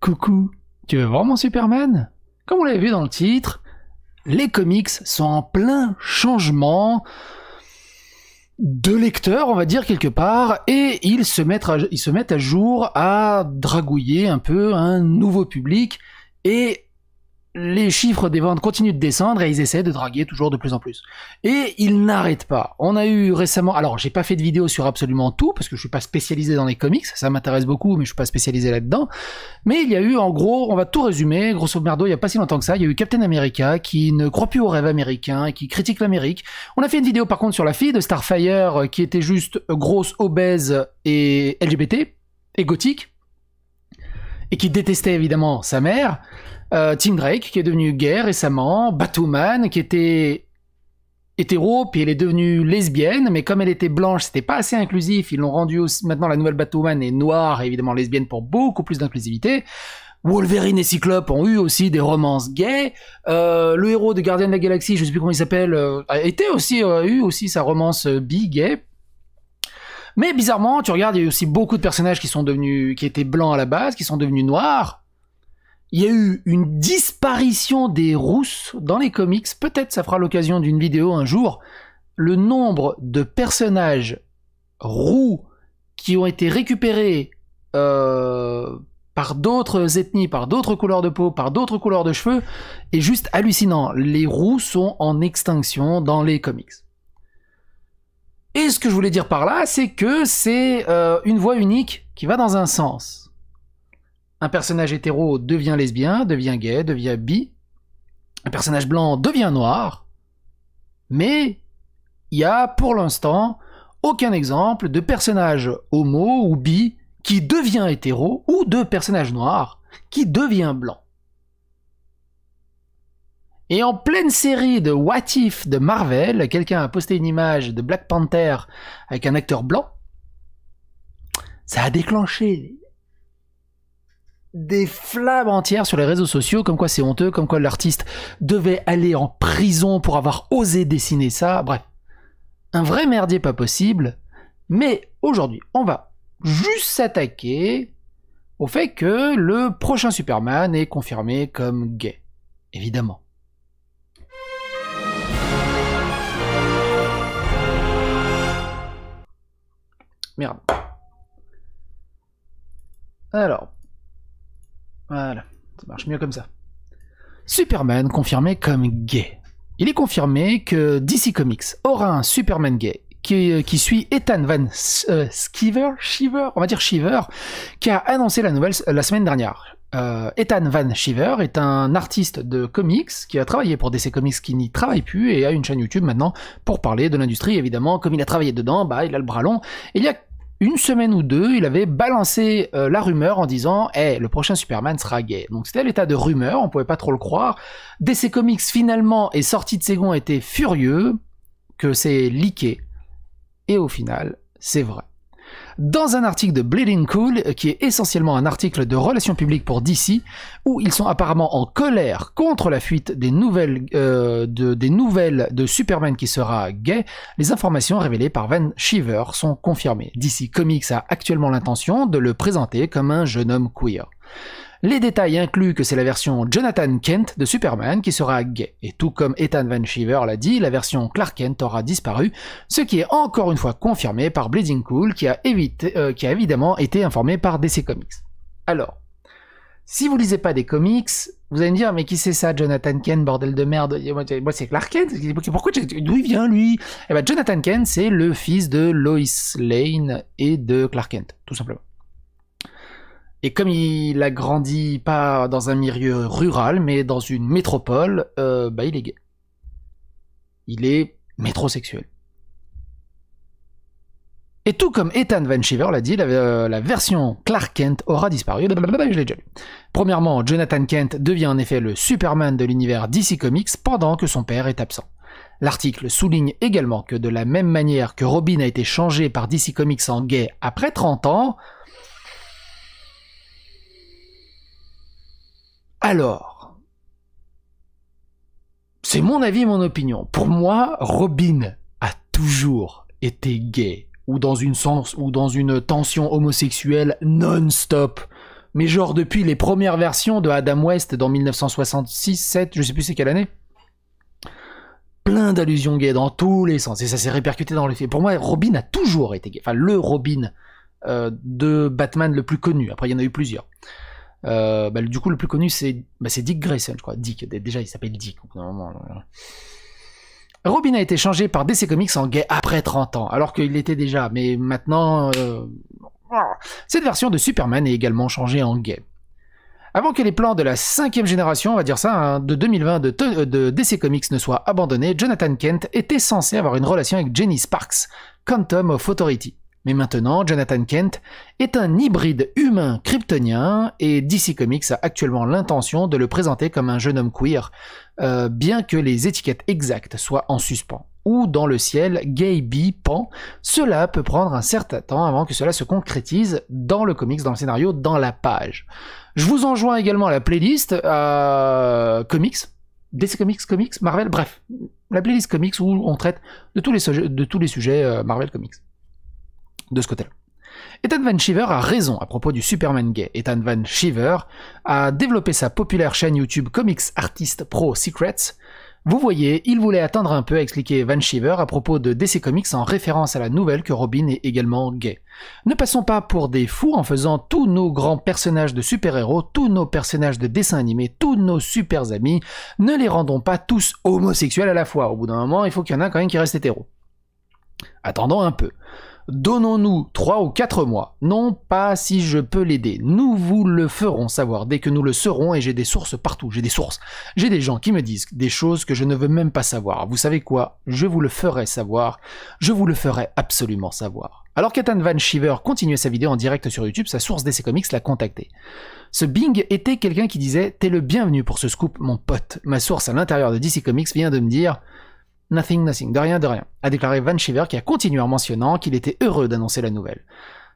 Coucou, tu veux voir mon Superman Comme on l'avait vu dans le titre, les comics sont en plein changement de lecteurs, on va dire quelque part, et ils se mettent à, ils se mettent à jour à dragouiller un peu un nouveau public. Et les chiffres des ventes continuent de descendre et ils essaient de draguer toujours de plus en plus. Et ils n'arrêtent pas. On a eu récemment, alors j'ai pas fait de vidéo sur absolument tout parce que je suis pas spécialisé dans les comics, ça m'intéresse beaucoup mais je suis pas spécialisé là-dedans. Mais il y a eu en gros, on va tout résumer, grosso modo, il y a pas si longtemps que ça, il y a eu Captain America qui ne croit plus aux rêves américains et qui critique l'Amérique. On a fait une vidéo par contre sur la fille de Starfire euh, qui était juste grosse, obèse et LGBT et gothique et qui détestait évidemment sa mère, euh, Tim Drake qui est devenu gay récemment, Batwoman qui était hétéro, puis elle est devenue lesbienne, mais comme elle était blanche, c'était pas assez inclusif, ils l'ont rendu maintenant la nouvelle Batwoman est noire évidemment lesbienne pour beaucoup plus d'inclusivité. Wolverine et Cyclope ont eu aussi des romances gays. Euh, le héros de Gardien de la Galaxie, je sais plus comment il s'appelle, euh, a été aussi eu aussi sa romance bi gay. Mais bizarrement, tu regardes, il y a eu aussi beaucoup de personnages qui sont devenus, qui étaient blancs à la base, qui sont devenus noirs. Il y a eu une disparition des rousses dans les comics. Peut-être ça fera l'occasion d'une vidéo un jour. Le nombre de personnages roux qui ont été récupérés euh, par d'autres ethnies, par d'autres couleurs de peau, par d'autres couleurs de cheveux, est juste hallucinant. Les roux sont en extinction dans les comics. Et ce que je voulais dire par là, c'est que c'est euh, une voie unique qui va dans un sens. Un personnage hétéro devient lesbien, devient gay, devient bi. Un personnage blanc devient noir. Mais il y a pour l'instant aucun exemple de personnage homo ou bi qui devient hétéro ou de personnage noir qui devient blanc. Et en pleine série de What If de Marvel, quelqu'un a posté une image de Black Panther avec un acteur blanc. Ça a déclenché des flammes entières sur les réseaux sociaux, comme quoi c'est honteux, comme quoi l'artiste devait aller en prison pour avoir osé dessiner ça. Bref, un vrai merdier pas possible. Mais aujourd'hui, on va juste s'attaquer au fait que le prochain Superman est confirmé comme gay. Évidemment. Merde. Alors. Voilà. Ça marche mieux comme ça. Superman confirmé comme gay. Il est confirmé que DC Comics aura un Superman gay qui, euh, suit Ethan Van Schiever euh, on va dire Shiver, qui a annoncé la nouvelle euh, la semaine dernière. Ethan Van Shiver est un artiste de comics qui a travaillé pour DC Comics qui n'y travaille plus et a une chaîne YouTube maintenant pour parler de l'industrie. Évidemment, comme il a travaillé dedans, bah, il a le bras long. il y a une semaine ou deux, il avait balancé euh, la rumeur en disant Eh, le prochain Superman sera gay. Donc c'était l'état de rumeur, on pouvait pas trop le croire. DC Comics finalement est sorti de ses était furieux que c'est leaké. Et au final, c'est vrai dans un article de Bleeding Cool, euh, qui est essentiellement un article de relations publiques pour DC, où ils sont apparemment en colère contre la fuite des nouvelles, euh, de, des nouvelles de Superman qui sera gay. Les informations révélées par Van Shiver sont confirmées. DC Comics a actuellement l'intention de le présenter comme un jeune homme queer. Les détails incluent que c'est la version Jonathan Kent de Superman qui sera gay, et tout comme Ethan Van Shiver l'a dit, la version Clark Kent aura disparu, ce qui est encore une fois confirmé par Blazing Cool qui a, euh, qui a évidemment été informé par DC Comics. Alors, si vous lisez pas des comics, vous allez me dire, mais qui c'est ça, Jonathan Kent, bordel de merde Moi, c'est Clark Kent. Pourquoi D'où il vient, lui Eh ben, Jonathan Kent, c'est le fils de Lois Lane et de Clark Kent, tout simplement. Et comme il a grandi pas dans un milieu rural, mais dans une métropole, euh, bah il est gay. Il est métrosexuel. Et tout comme Ethan Van Shiver l'a dit, euh, la, version Clark Kent aura disparu. je l'ai déjà Premièrement, Jonathan Kent devient en effet le Superman de l'univers DC Comics pendant que son père est absent. L'article souligne également que de la même manière que Robin a été changé par DC Comics en gay après 30 ans, Alors, c'est mon avis mon opinion. Pour moi, Robin a toujours été gay ou dans une tension homosexuelle non-stop. Mais genre depuis les premières versions de Adam West dans 1966-7, je sais plus c'est quelle année. Plein d'allusions gays dans tous les sens et ça s'est répercuté dans le... Pour moi, Robin a toujours été gay. Enfin, le Robin euh, de Batman le plus connu. Après, il y en a eu plusieurs. Euh, bah, du coup, le plus connu, c'est bah, Dick Grayson, je crois. Dick, déjà, il s'appelle Dick Robin a été changé par DC Comics en gay après 30 ans, alors qu'il l'était déjà, mais maintenant... Euh, ah. Cette version de Superman est également changée en gay. Avant que les plans de la cinquième génération, on va dire ça, hein, de 2020 de, de, DC Comics ne soient abandonnés, Jonathan Kent était censé avoir une relation avec Jenny Sparks, Quantum of Authority. Mais maintenant, Jonathan Kent est un hybride humain kryptonien et DC Comics a actuellement l'intention de le présenter comme un jeune homme queer, euh, bien que les étiquettes exactes soient en suspens. Ou dans le ciel, gay, bi, pan, cela peut prendre un certain temps avant que cela se concrétise dans le comics, dans le scénario, dans la page. Je vous enjoins également la playlist euh, comics, DC Comics, comics, Marvel, bref, la playlist comics où on traite de tous les, de tous les sujets euh, Marvel Comics de ce côté-là. Ethan Van Shiver a raison à propos du Superman gay. Ethan Van Shiver a développé sa populaire chaîne YouTube Comics Artist Pro Secrets. Vous voyez, il voulait attendre un peu à expliquer Van Shiver à propos de DC Comics en référence à la nouvelle que Robin est également gay. Ne passons pas pour des fous en faisant tous nos grands personnages de super-héros, tous nos personnages de dessins animés, tous nos super amis, ne les rendons pas tous homosexuels à la fois. Au bout d'un moment, il faut qu'il y en ait quand même qui restent hétéros. Attendons un peu. Donnons-nous trois ou quatre mois. Non pas si je peux l'aider. Nous vous le ferons savoir dès que nous le serons et j'ai des sources partout. J'ai des sources. J'ai des gens qui me disent des choses que je ne veux même pas savoir. Vous savez quoi Je vous le ferai savoir. Je vous le ferai absolument savoir. Alors Katan Van Shiver continuait sa vidéo en direct sur YouTube, sa source DC comics l'a contacté. Ce Bing était quelqu'un qui disait T'es le bienvenu pour ce scoop, mon pote. Ma source à l'intérieur de DC Comics vient de me dire Nothing, nothing, de rien, de rien, a déclaré Van Shiver qui a continué en mentionnant qu'il était heureux d'annoncer la nouvelle.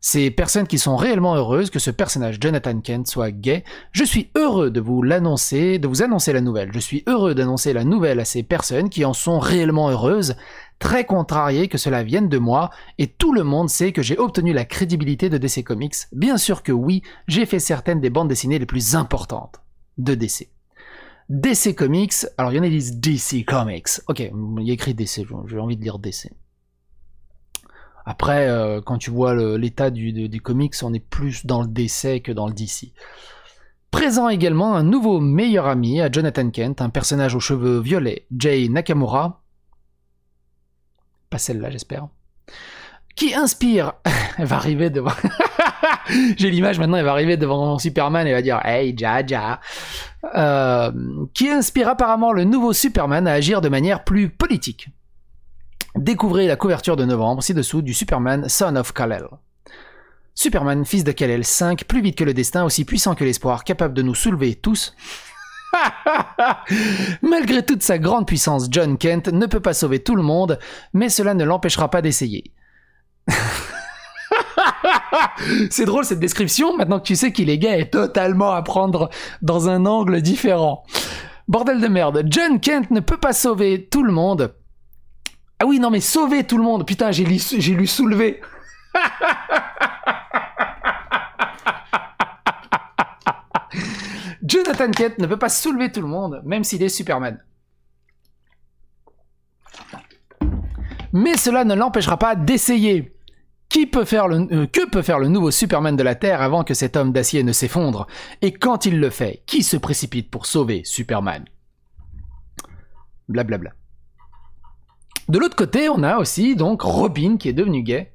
Ces personnes qui sont réellement heureuses que ce personnage Jonathan Kent soit gay, je suis heureux de vous l'annoncer, de vous annoncer la nouvelle. Je suis heureux d'annoncer la nouvelle à ces personnes qui en sont réellement heureuses, très contrariées que cela vienne de moi, et tout le monde sait que j'ai obtenu la crédibilité de DC Comics. Bien sûr que oui, j'ai fait certaines des bandes dessinées les plus importantes de DC. DC Comics. Alors, il y en a qui disent DC Comics. Ok, il y a écrit DC, j'ai envie de lire DC. Après, euh, quand tu vois l'état du, des comics, on est plus dans le DC que dans le DC. Présent également un nouveau meilleur ami à Jonathan Kent, un personnage aux cheveux violets, Jay Nakamura. Pas celle-là, j'espère. Qui inspire. Elle va arriver devant. J'ai l'image maintenant, il va arriver devant Superman et va dire Hey, ja, ja. Euh, qui inspire apparemment le nouveau Superman à agir de manière plus politique. Découvrez la couverture de novembre ci-dessous du Superman Son of Kal-El. Superman, fils de Kal-El 5, plus vite que le destin, aussi puissant que l'espoir, capable de nous soulever tous. Malgré toute sa grande puissance, John Kent ne peut pas sauver tout le monde, mais cela ne l'empêchera pas d'essayer. c'est drôle cette description, maintenant que tu sais qu'il est gay, est totalement à prendre dans un angle différent. Bordel de merde, John Kent ne peut pas sauver tout le monde. Ah oui, non mais sauver tout le monde, putain, j'ai lu, lu soulever. Jonathan Kent ne peut pas soulever tout le monde, même s'il est Superman. Mais cela ne l'empêchera pas d'essayer peut faire le, euh, que peut faire le nouveau Superman de la Terre avant que cet homme d'acier ne s'effondre Et quand il le fait, qui se précipite pour sauver Superman Blablabla. Bla bla. De l'autre côté, on a aussi donc Robin qui est devenu gay.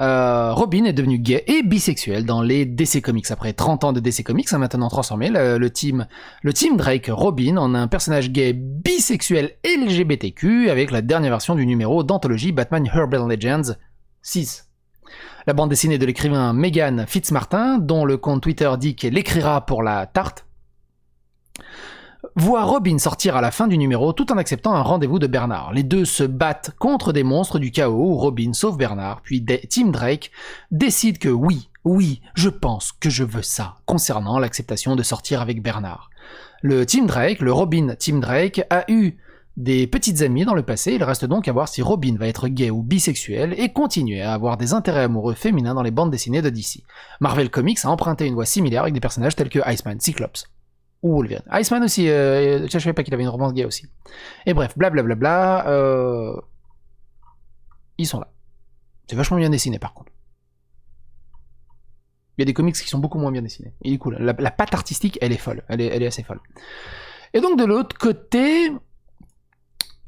Euh, Robin est devenu gay et bisexuel dans les DC Comics. Après 30 ans de DC Comics, a hein, maintenant transformé le, team, le team Drake Robin en un personnage gay bisexuel LGBTQ avec la dernière version du numéro d'anthologie Batman Herbal Legends 6. La bande dessinée de l'écrivain Megan Fitzmartin, dont le compte Twitter dit qu'elle écrira pour la tarte, voit Robin sortir à la fin du numéro tout en acceptant un rendez-vous de Bernard. Les deux se battent contre des monstres du chaos où Robin sauve Bernard, puis Tim Drake décide que oui, oui, je pense que je veux ça concernant l'acceptation de sortir avec Bernard. Le Tim Drake, le Robin Tim Drake, a eu des petites amies dans le passé, il reste donc à voir si Robin va être gay ou bisexuel et continuer à avoir des intérêts amoureux féminins dans les bandes dessinées de DC. Marvel Comics a emprunté une voie similaire avec des personnages tels que Iceman, Cyclops ou Wolverine. Iceman aussi, euh, je savais pas qu'il avait une romance gay aussi. Et bref, blablabla, bla bla bla, euh, ils sont là. C'est vachement bien dessiné par contre. Il y a des comics qui sont beaucoup moins bien dessinés. Il est cool. La, patte artistique, elle est folle. elle est assez folle. Et donc de l'autre côté,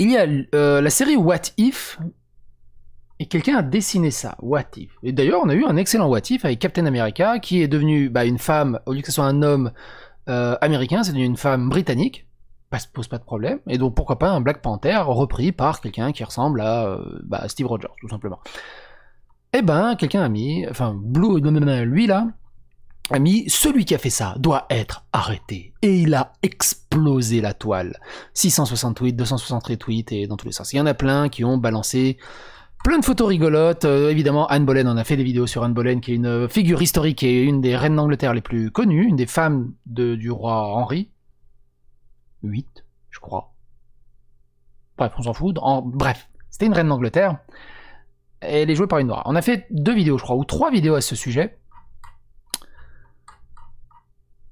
il y a euh, la série What If, et quelqu'un a dessiné ça, What If. Et d'ailleurs, on a eu un excellent What If avec Captain America, qui est devenu bah, une femme, au lieu que ce soit un homme euh, américain, c'est devenu une femme britannique, pas, se pose pas de problème, et donc pourquoi pas un Black Panther repris par quelqu'un qui ressemble à euh, bah, Steve Rogers, tout simplement. Et eh ben, quelqu'un a mis, enfin, Blue, lui là, Ami, celui qui a fait ça doit être arrêté. Et il a explosé la toile. 668, tweets, 263 tweets et dans tous les sens. Il y en a plein qui ont balancé plein de photos rigolotes. Euh, évidemment, Anne Boleyn on a fait des vidéos sur Anne Boleyn, qui est une figure historique et une des reines d'Angleterre les plus connues, une des femmes du roi Henri. 8, je crois. Bref, on s'en fout. En... Bref, c'était une reine d'Angleterre. Elle est jouée par une noire. On a fait deux vidéos, je crois, ou trois vidéos à ce sujet.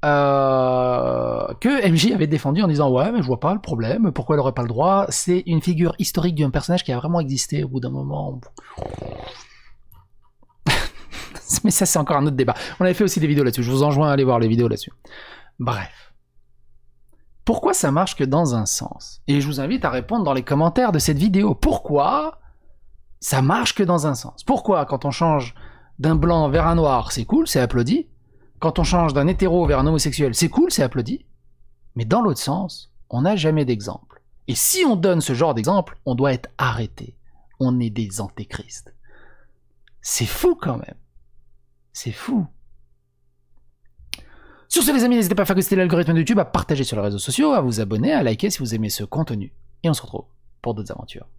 Euh, que MJ avait défendu en disant ouais mais je vois pas le problème, pourquoi elle aurait pas le droit C'est une figure historique d'un personnage qui a vraiment existé au bout d'un moment. mais ça c'est encore un autre débat. On avait fait aussi des vidéos là-dessus, je vous enjoins à aller voir les vidéos là-dessus. Bref. Pourquoi ça marche que dans un sens Et je vous invite à répondre dans les commentaires de cette vidéo. Pourquoi ça marche que dans un sens Pourquoi quand on change d'un blanc vers un noir c'est cool, c'est applaudi quand on change d'un hétéro vers un homosexuel, c'est cool, c'est applaudi. Mais dans l'autre sens, on n'a jamais d'exemple. Et si on donne ce genre d'exemple, on doit être arrêté. On est des antéchrists. C'est fou quand même. C'est fou. Sur ce, les amis, n'hésitez pas à faire goûter l'algorithme de YouTube, à partager sur les réseaux sociaux, à vous abonner, à liker si vous aimez ce contenu. Et on se retrouve pour d'autres aventures.